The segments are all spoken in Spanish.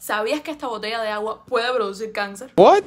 ¿Sabías que esta botella de agua puede producir cáncer? What?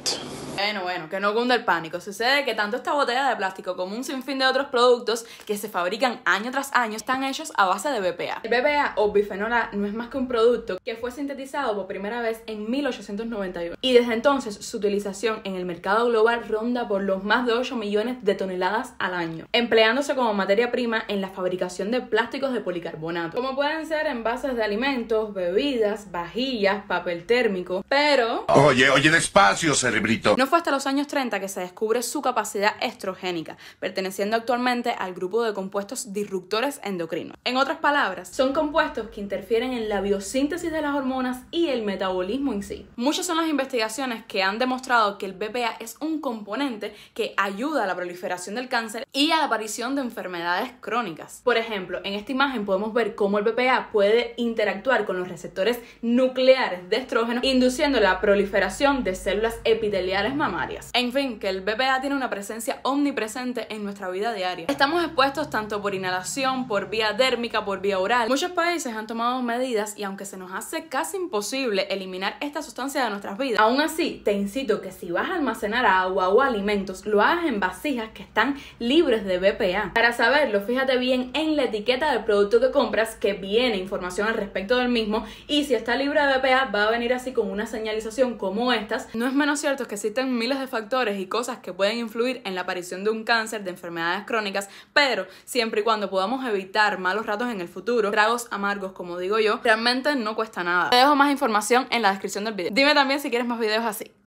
Bueno, bueno, que no cunda el pánico. Sucede que tanto esta botella de plástico como un sinfín de otros productos que se fabrican año tras año están hechos a base de BPA. El BPA o bifenol no es más que un producto que fue sintetizado por primera vez en 1891 y desde entonces su utilización en el mercado global ronda por los más de 8 millones de toneladas al año, empleándose como materia prima en la fabricación de plásticos de policarbonato, como pueden ser envases de alimentos, bebidas, vajillas, papel térmico, pero... Oye, oye, despacio, cerebrito fue hasta los años 30 que se descubre su capacidad estrogénica, perteneciendo actualmente al grupo de compuestos disruptores endocrinos. En otras palabras, son compuestos que interfieren en la biosíntesis de las hormonas y el metabolismo en sí. Muchas son las investigaciones que han demostrado que el BPA es un componente que ayuda a la proliferación del cáncer y a la aparición de enfermedades crónicas. Por ejemplo, en esta imagen podemos ver cómo el BPA puede interactuar con los receptores nucleares de estrógeno, induciendo la proliferación de células epiteliales mamarias. En fin, que el BPA tiene una presencia omnipresente en nuestra vida diaria. Estamos expuestos tanto por inhalación, por vía dérmica, por vía oral. Muchos países han tomado medidas y aunque se nos hace casi imposible eliminar esta sustancia de nuestras vidas, aún así te incito que si vas a almacenar agua o alimentos, lo hagas en vasijas que están libres de BPA. Para saberlo, fíjate bien en la etiqueta del producto que compras que viene información al respecto del mismo y si está libre de BPA va a venir así con una señalización como estas. No es menos cierto que existen miles de factores y cosas que pueden influir en la aparición de un cáncer, de enfermedades crónicas, pero siempre y cuando podamos evitar malos ratos en el futuro, tragos amargos como digo yo, realmente no cuesta nada. Te dejo más información en la descripción del video. Dime también si quieres más videos así.